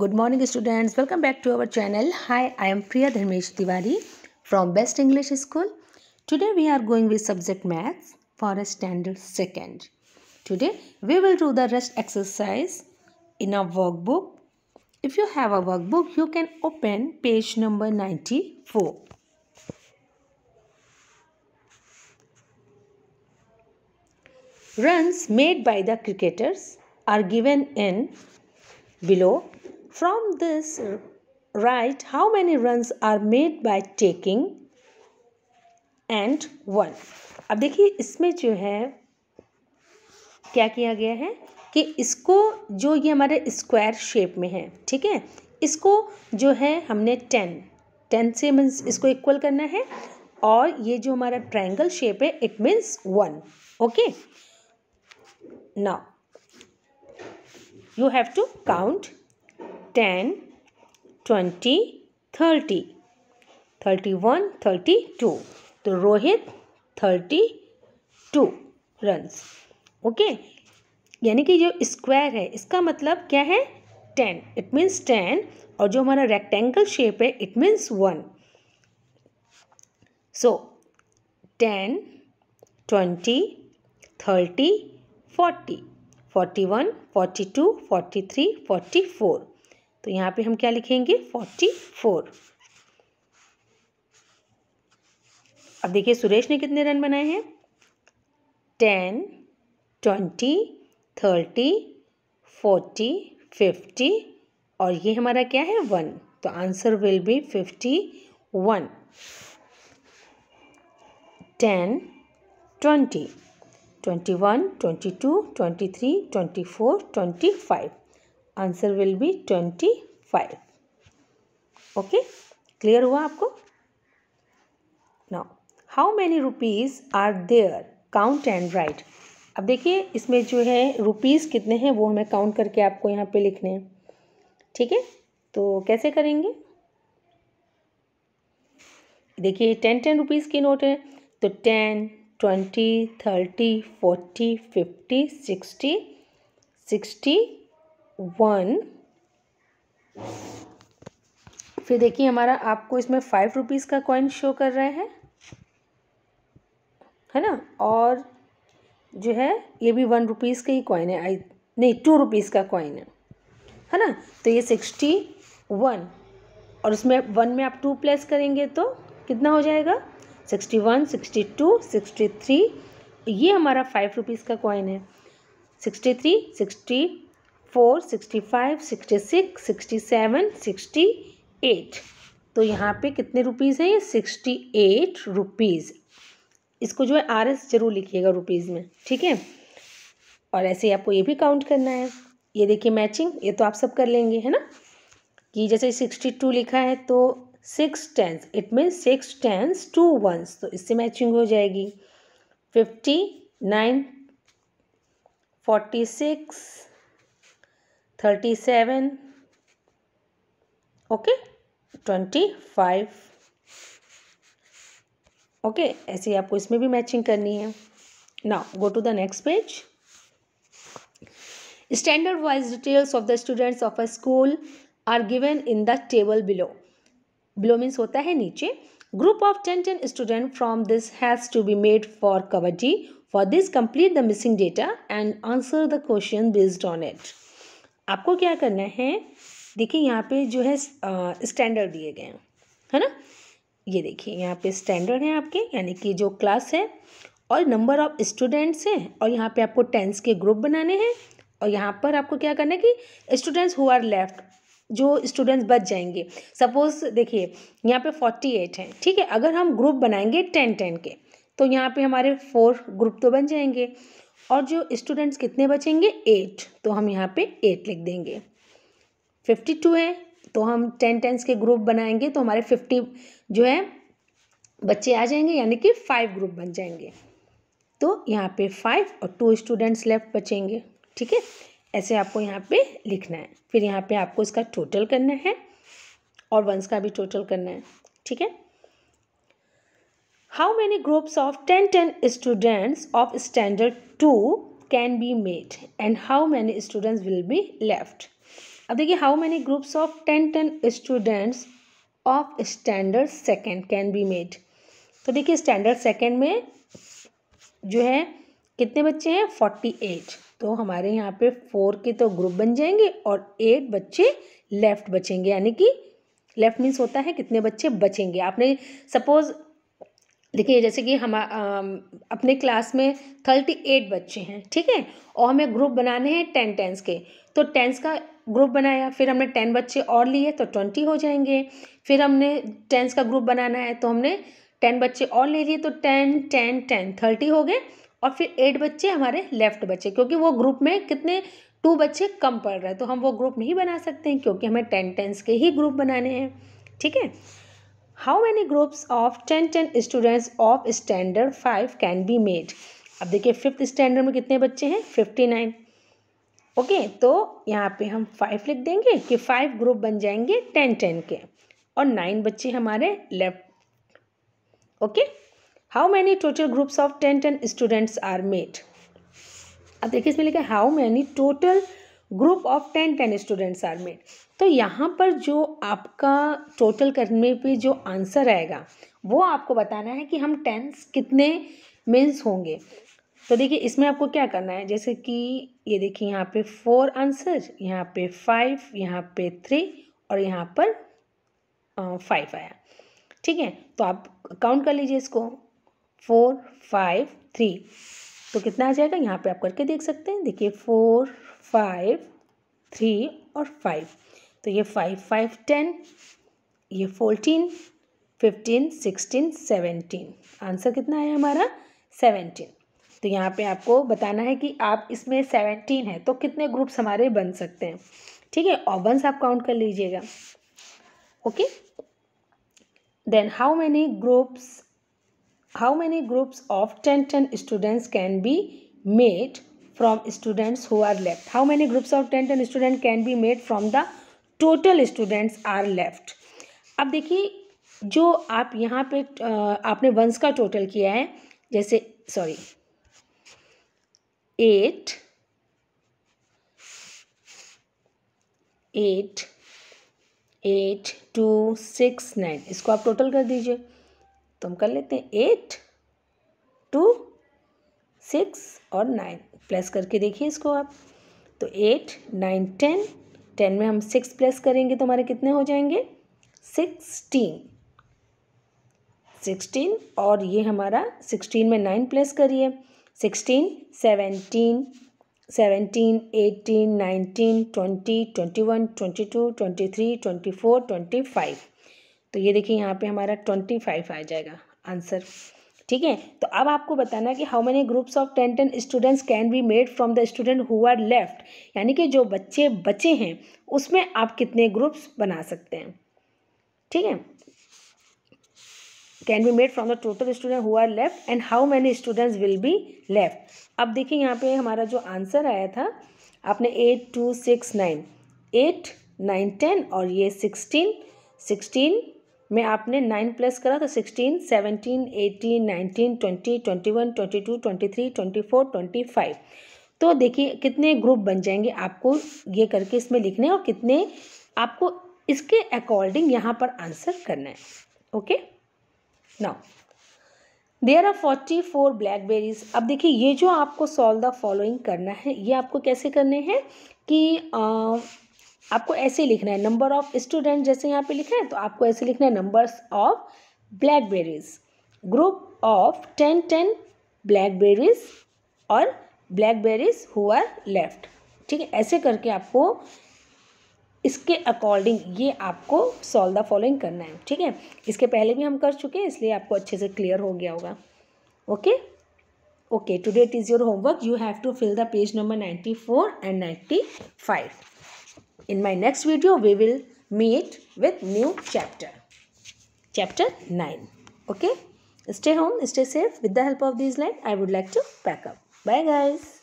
Good morning students. Welcome back to our channel. Hi, I am Priya Dharmesh Tiwari from Best English School. Today we are going with subject maths for a standard second. Today we will do the rest exercise in a workbook. If you have a workbook, you can open page number 94. Runs made by the cricketers are given in below From this, write how many runs are made by taking and one. अब देखिए इसमें जो है क्या किया गया है कि इसको जो ये हमारे स्क्वायर शेप में है ठीक है इसको जो है हमने टेन टेन से मीन्स इसको इक्वल करना है और ये जो हमारा ट्राइंगल शेप है it means one okay now you have to count ten twenty thirty thirty one thirty two तो Rohit thirty two runs okay यानी कि जो स्क्वायर है इसका मतलब क्या है टेन इट मीन्स टेन और जो हमारा रेक्टेंगल शेप है it means one so ten twenty thirty forty forty one forty two forty three forty four तो यहाँ पे हम क्या लिखेंगे फोर्टी फोर अब देखिए सुरेश ने कितने रन बनाए हैं ten twenty thirty forty fifty और ये हमारा क्या है वन तो answer will be fifty one ten twenty twenty one twenty two twenty three twenty four twenty five answer will be twenty five okay clear हुआ आपको now how many rupees are there count and write अब देखिए इसमें जो है rupees कितने हैं वो हमें काउंट करके आपको यहाँ पे लिखने हैं ठीक है तो कैसे करेंगे देखिए टेन टेन रुपीज़ के नोट हैं तो ten twenty thirty forty fifty sixty sixty one फिर देखिए हमारा आपको इसमें फाइव रुपीज़ का कॉइन शो कर रहे हैं है ना और जो है ये भी वन रुपीज़ का ही कॉइन है आई नहीं टू रुपीज़ का कॉइन है है ना तो ये सिक्सटी वन और उसमें वन में आप टू प्लेस करेंगे तो कितना हो जाएगा sixty one sixty two sixty three ये हमारा फाइव रुपीज़ का कॉइन है sixty three sixty four sixty five sixty six sixty seven sixty eight तो यहाँ पे कितने रुपीज़ हैं ये सिक्सटी एट रुपीज़ इसको जो है आर एस जरूर लिखिएगा रुपीज़ में ठीक है और ऐसे ही आपको ये भी काउंट करना है ये देखिए मैचिंग ये तो आप सब कर लेंगे है ना कि जैसे सिक्सटी टू लिखा है तो six tens it mean six tens two ones तो इससे मैचिंग हो जाएगी fifty nine forty six thirty seven okay twenty five okay ऐसे आपको इसमें भी मैचिंग करनी है now go to the next page standard wise details of the students of a school are given in the table below below means होता है नीचे group of ten ten student from this has to be made for kabaddi for this complete the missing data and answer the question based on it आपको क्या करना है देखिए यहाँ पे जो है स्टैंडर्ड दिए गए हैं है ना ये देखिए यहाँ पे स्टैंडर्ड है आपके यानी कि जो क्लास है और नंबर ऑफ स्टूडेंट्स हैं और यहाँ पे आपको टेंस के ग्रुप बनाने हैं और यहाँ पर आपको क्या करना है कि स्टूडेंट्स हु आर लेफ्ट जो स्टूडेंट्स बच जाएंगे सपोज देखिए यहाँ पे फोर्टी एट हैं ठीक है अगर हम ग्रुप बनाएंगे टेन टेन के तो यहाँ पे हमारे फोर ग्रुप तो बन जाएंगे और जो स्टूडेंट्स कितने बचेंगे एट तो हम यहाँ पे एट लिख देंगे फिफ्टी टू है तो हम टेन टेंस के ग्रुप बनाएंगे तो हमारे फिफ्टी जो है बच्चे आ जाएंगे यानी कि फाइव ग्रुप बन जाएंगे तो यहाँ पे फाइव और टू स्टूडेंट्स लेफ्ट बचेंगे ठीक है ऐसे आपको यहाँ पे लिखना है फिर यहाँ पे आपको इसका टोटल करना है और वंस का भी टोटल करना है ठीक है how many groups of 10 10 students of standard 2 can be made and how many students will be left अब देखिए how many groups of ten ten students of standard second can be made तो देखिए standard second में जो है कितने बच्चे हैं फोर्टी एट तो हमारे यहाँ पे फोर के तो ग्रुप बन जाएंगे और एट बच्चे लेफ्ट बचेंगे यानी कि लेफ्ट मीन्स होता है कितने बच्चे बचेंगे आपने सपोज़ देखिए जैसे कि हम अपने क्लास में थर्टी एट बच्चे हैं ठीक है और हमें ग्रुप बनाने हैं टेन टेंस के तो टेंस का ग्रुप बनाया फिर हमने टेन बच्चे और लिए तो ट्वेंटी हो जाएंगे फिर हमने टेंस का ग्रुप बनाना है तो हमने टेन बच्चे और ले लिए तो टेन टेन टेन थर्टी हो गए और फिर एट बच्चे हमारे लेफ्ट बच्चे क्योंकि वो ग्रुप में कितने टू बच्चे कम पड़ रहे हैं तो हम वो ग्रुप नहीं बना सकते हैं क्योंकि हमें टेन टेंस के ही ग्रुप बनाने हैं ठीक है how many groups of ten ten students of standard five can be made अब देखिए फिफ्थ स्टैंडर्ड में कितने बच्चे हैं फिफ्टी नाइन ओके तो यहाँ पे हम फाइव लिख देंगे कि फाइव ग्रुप बन जाएंगे टेन टेन के और नाइन बच्चे हमारे left okay how many total groups of ten ten students are made अब देखिए इसमें लिखा है how many total group of ten ten students are made तो यहाँ पर जो आपका टोटल करने पे जो आंसर आएगा वो आपको बताना है कि हम टेंस कितने मीन्स होंगे तो देखिए इसमें आपको क्या करना है जैसे कि ये देखिए यहाँ पे फोर आंसर यहाँ पे फाइव यहाँ पे थ्री और यहाँ पर फाइव आया ठीक है तो आप काउंट कर लीजिए इसको फोर फाइव थ्री तो कितना आ जाएगा यहाँ पे आप करके देख सकते हैं देखिए फोर फाइव थ्री और फाइव तो ये फाइव फाइव टेन ये fourteen fifteen sixteen seventeen answer कितना है हमारा सेवेंटीन तो यहाँ पे आपको बताना है कि आप इसमें सेवेंटीन है तो कितने ग्रुप्स हमारे बन सकते हैं ठीक है और वंस आप काउंट कर लीजिएगा okay then how many groups how many groups of 10 10 students can be made from students who are left how many groups of 10 10 student can be made from the total students are left अब देखिए जो आप यहाँ पे आपने once का total किया है जैसे sorry eight eight eight two six nine इसको आप टोटल कर दीजिए तो हम कर लेते हैं एट टू सिक्स और नाइन प्लस करके देखिए इसको आप तो एट नाइन टेन टेन में हम सिक्स प्लस करेंगे तो हमारे कितने हो जाएंगे सिक्सटीन सिक्सटीन और ये हमारा सिक्सटीन में नाइन प्लस करिए sixteen seventeen seventeen eighteen nineteen twenty twenty one twenty two twenty three twenty four twenty five तो ये देखिए यहाँ पे हमारा ट्वेंटी फाइव आ जाएगा आंसर ठीक है तो अब आपको बताना कि how many groups of ten ten students can be made from the student who are left यानी कि जो बच्चे बचे हैं उसमें आप कितने ग्रुप्स बना सकते हैं ठीक है can be made from the total student who are left and how many students will be left अब देखिए यहाँ पे हमारा जो आंसर आया था आपने eight two six nine eight nine ten और ये सिक्सटीन सिक्सटीन में आपने नाइन प्लस करा तो sixteen seventeen eighteen nineteen twenty twenty one twenty two twenty three twenty four twenty five तो देखिए कितने ग्रुप बन जाएंगे आपको ये करके इसमें लिखने और कितने आपको इसके अकॉर्डिंग यहाँ पर आंसर करना है okay now there are forty four blackberries अब देखिए ये जो आपको सॉल्व द फॉलोइंग करना है ये आपको कैसे करने हैं कि आपको ऐसे लिखना है नंबर ऑफ स्टूडेंट जैसे यहाँ पे लिखा है तो आपको ऐसे लिखना है numbers of blackberries group of ten ten blackberries और ब्लैकबेरीज हु आर लेफ्ट ठीक है ऐसे करके आपको इसके अकॉर्डिंग ये आपको सॉल्व द फॉलोइंग करना है ठीक है इसके पहले भी हम कर चुके हैं इसलिए आपको अच्छे से क्लियर हो गया होगा okay okay it is your homework you have to fill the page number ninety four and ninety five In my next video, we will meet with new chapter. Chapter 9. Okay? Stay home, stay safe. With the help of these lines, I would like to pack up. Bye guys.